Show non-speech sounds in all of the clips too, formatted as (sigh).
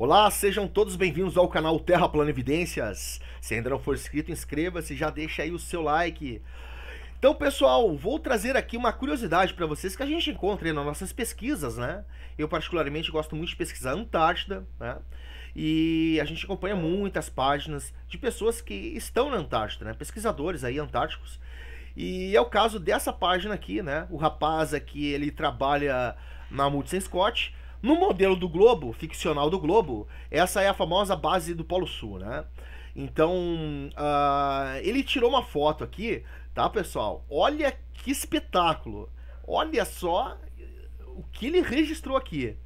Olá, sejam todos bem-vindos ao canal Terra Plana Evidências. Se ainda não for inscrito, inscreva-se, já deixa aí o seu like. Então, pessoal, vou trazer aqui uma curiosidade para vocês que a gente encontra nas nossas pesquisas, né? Eu particularmente gosto muito de pesquisar a Antártida, né? E a gente acompanha muitas páginas de pessoas que estão na Antártida, né? Pesquisadores aí antárticos. E é o caso dessa página aqui, né? O rapaz aqui, ele trabalha na Multisen Scott no modelo do globo, ficcional do globo, essa é a famosa base do Polo Sul, né? Então, uh, ele tirou uma foto aqui, tá, pessoal? Olha que espetáculo! Olha só o que ele registrou aqui,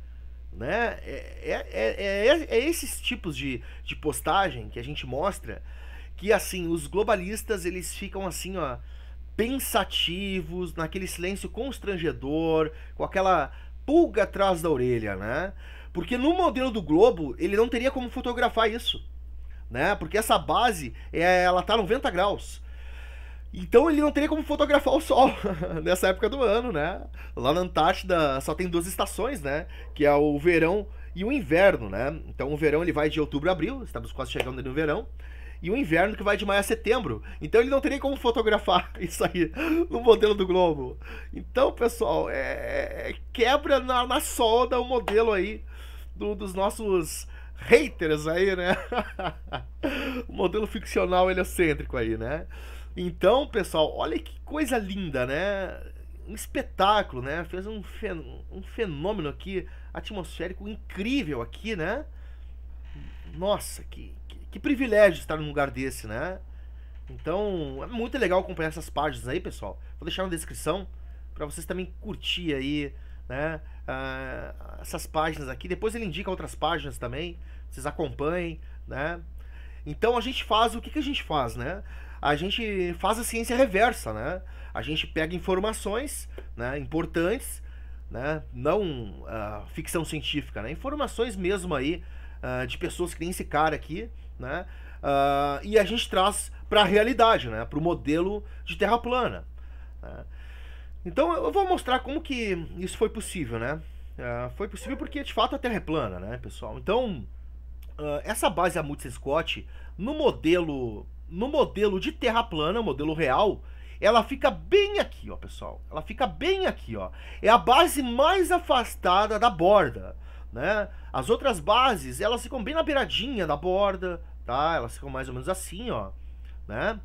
né? É, é, é, é, é esses tipos de, de postagem que a gente mostra que, assim, os globalistas, eles ficam assim, ó, pensativos, naquele silêncio constrangedor, com aquela pulga atrás da orelha, né? Porque no modelo do globo, ele não teria como fotografar isso, né? Porque essa base, é, ela tá 90 graus. Então ele não teria como fotografar o Sol (laughs) nessa época do ano, né? Lá na Antártida só tem duas estações, né? Que é o verão e o inverno, né? Então o verão ele vai de outubro a abril, estamos quase chegando no verão e o inverno que vai de maio a setembro. Então ele não teria como fotografar (laughs) isso aí no modelo do globo. Então, pessoal, é, é, é, quebra na, na solda o modelo aí do, dos nossos haters aí, né? (laughs) o modelo ficcional heliocêntrico aí, né? Então, pessoal, olha que coisa linda, né? Um espetáculo, né? Fez um, fen um fenômeno aqui atmosférico incrível aqui, né? Nossa, que, que privilégio estar num lugar desse, né? Então, é muito legal acompanhar essas páginas aí, pessoal. Vou deixar na descrição para vocês também curtir aí, né? Uh, essas páginas aqui. Depois ele indica outras páginas também. Vocês acompanhem, né? Então a gente faz o que, que a gente faz, né? A gente faz a ciência reversa, né? A gente pega informações né, importantes, né? não uh, ficção científica, né? informações mesmo aí ah, de pessoas que nem esse cara aqui, né? Uh, e a gente traz para a realidade, né? Para o modelo de terra plana. Né? Então eu vou mostrar como que isso foi possível, né? Uh, foi possível porque de fato a Terra é plana, né, pessoal? Então essa base Amundsen Scott no modelo no modelo de terra plana, modelo real, ela fica bem aqui, ó, pessoal. Ela fica bem aqui, ó. É a base mais afastada da borda né? As outras bases, elas ficam bem na beiradinha da borda, tá? Elas ficam mais ou menos assim, ó, né?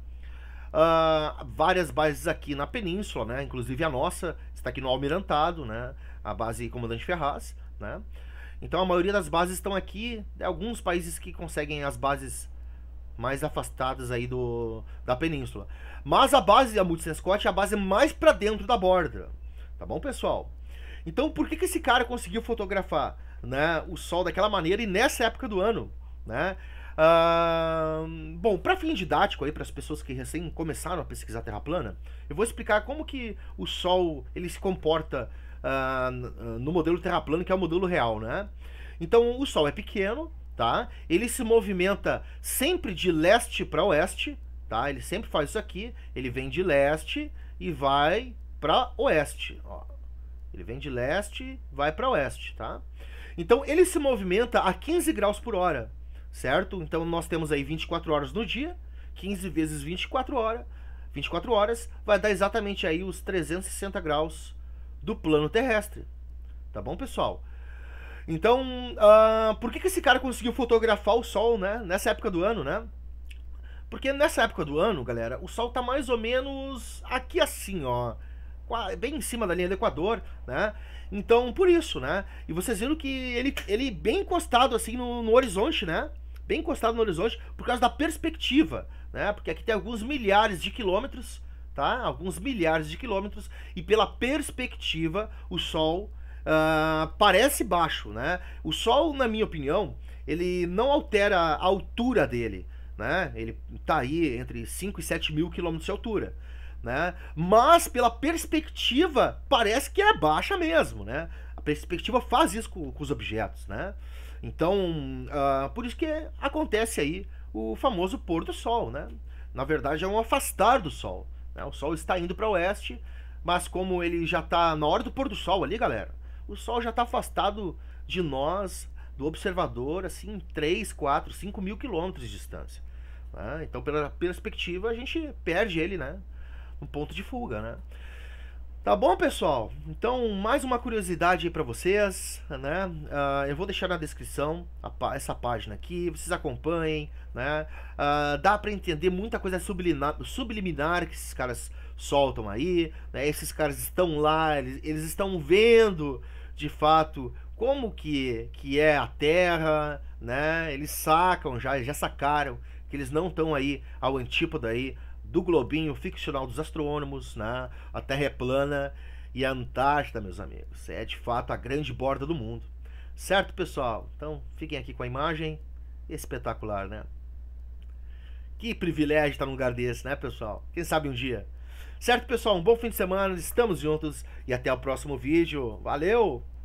Uh, várias bases aqui na península, né? Inclusive a nossa está aqui no Almirantado, né? A base Comandante Ferraz, né? Então a maioria das bases estão aqui. Alguns países que conseguem as bases mais afastadas aí do, da península. Mas a base da Mutsen Scott é a base mais para dentro da borda, tá bom, pessoal? Então por que, que esse cara conseguiu fotografar? né, o sol daquela maneira e nessa época do ano, né? Uh, bom, para fim didático aí para as pessoas que recém começaram a pesquisar a Terra plana, eu vou explicar como que o Sol ele se comporta uh, no modelo Terra plana, que é o modelo real, né? Então o Sol é pequeno, tá? Ele se movimenta sempre de leste para oeste, tá? Ele sempre faz isso aqui, ele vem de leste e vai para oeste, ó. Ele vem de leste, vai para oeste, tá? Então ele se movimenta a 15 graus por hora, certo? Então nós temos aí 24 horas no dia, 15 vezes 24 horas, 24 horas vai dar exatamente aí os 360 graus do plano terrestre. Tá bom, pessoal? Então, uh, por que, que esse cara conseguiu fotografar o Sol, né? Nessa época do ano, né? Porque nessa época do ano, galera, o Sol tá mais ou menos aqui assim, ó bem em cima da linha do Equador, né? Então, por isso, né? E vocês viram que ele, ele bem encostado assim no, no horizonte, né? Bem encostado no horizonte por causa da perspectiva, né? Porque aqui tem alguns milhares de quilômetros, tá? Alguns milhares de quilômetros e pela perspectiva o Sol uh, parece baixo, né? O Sol, na minha opinião, ele não altera a altura dele, né? Ele tá aí entre 5 e 7 mil quilômetros de altura né? Mas pela perspectiva, parece que é baixa mesmo, né? A perspectiva faz isso com, com os objetos, né? Então, uh, por isso que acontece aí o famoso pôr do sol, né? Na verdade é um afastar do sol, né? O sol está indo para o oeste, mas como ele já está na hora do pôr do sol ali, galera, o sol já está afastado de nós, do observador, assim, 3, 4, 5 mil quilômetros de distância. Né? Então, pela perspectiva, a gente perde ele, né? um ponto de fuga, né? Tá bom, pessoal? Então, mais uma curiosidade aí pra vocês, né? Uh, eu vou deixar na descrição a, essa página aqui, vocês acompanhem, né? Uh, dá para entender muita coisa subliminar, subliminar que esses caras soltam aí, né? Esses caras estão lá, eles, eles estão vendo, de fato, como que, que é a Terra, né? Eles sacam já, já sacaram que eles não estão aí ao antípodo aí do globinho ficcional dos astrônomos, né? a Terra é plana e a Antártida, meus amigos, é de fato a grande borda do mundo. Certo, pessoal? Então, fiquem aqui com a imagem. Espetacular, né? Que privilégio estar num lugar desse, né, pessoal? Quem sabe um dia. Certo, pessoal? Um bom fim de semana. Estamos juntos e até o próximo vídeo. Valeu!